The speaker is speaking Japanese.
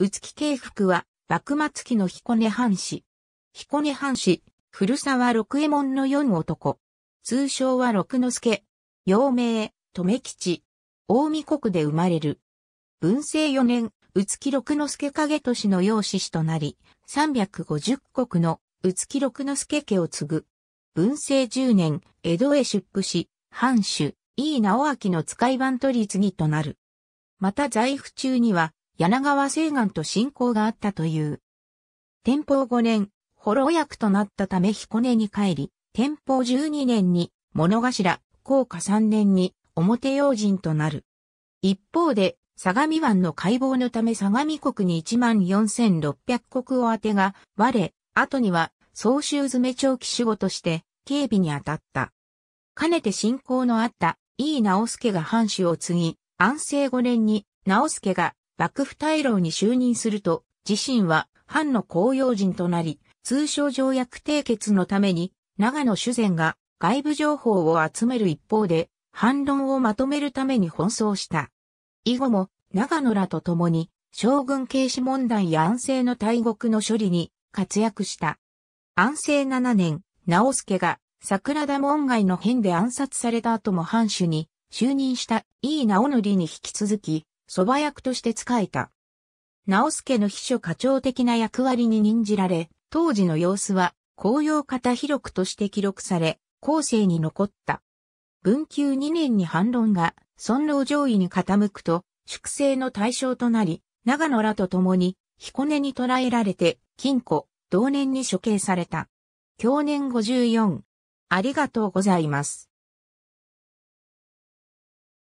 宇木慶福は、幕末期の彦根藩士。彦根藩士、古沢六右衛門の四男。通称は六之助。幼名、留吉。大見国で生まれる。文政四年、宇木六之助影俊の養子子となり、三百五十国の宇木六之助家を継ぐ。文政十年、江戸へ出府し、藩主、井伊直明の使い番取り次ぎとなる。また在府中には、柳川西岸と親交があったという。天保5年、ホロ役となったため彦根に帰り、天保12年に物頭、高下3年に表用人となる。一方で、相模湾の解剖のため相模国に14,600国を当てが、我、後には総集詰め長期守護として警備に当たった。かねて信仰のあった井伊直輔が藩主を継ぎ、安政5年に直輔が幕府大老に就任すると、自身は藩の公用人となり、通商条約締結のために、長野主善が外部情報を集める一方で、反論をまとめるために奔走した。以後も、長野らと共に、将軍軽視問題や安政の大国の処理に活躍した。安政7年、直助が桜田門外の変で暗殺された後も藩主に就任した井伊直則に引き続き、蕎麦役として仕えた。直助の秘書課長的な役割に任じられ、当時の様子は紅葉方広くとして記録され、後世に残った。文久2年に反論が尊老上位に傾くと、粛清の対象となり、長野らと共に彦根に捕らえられて、禁錮、同年に処刑された。去年54。ありがとうございます。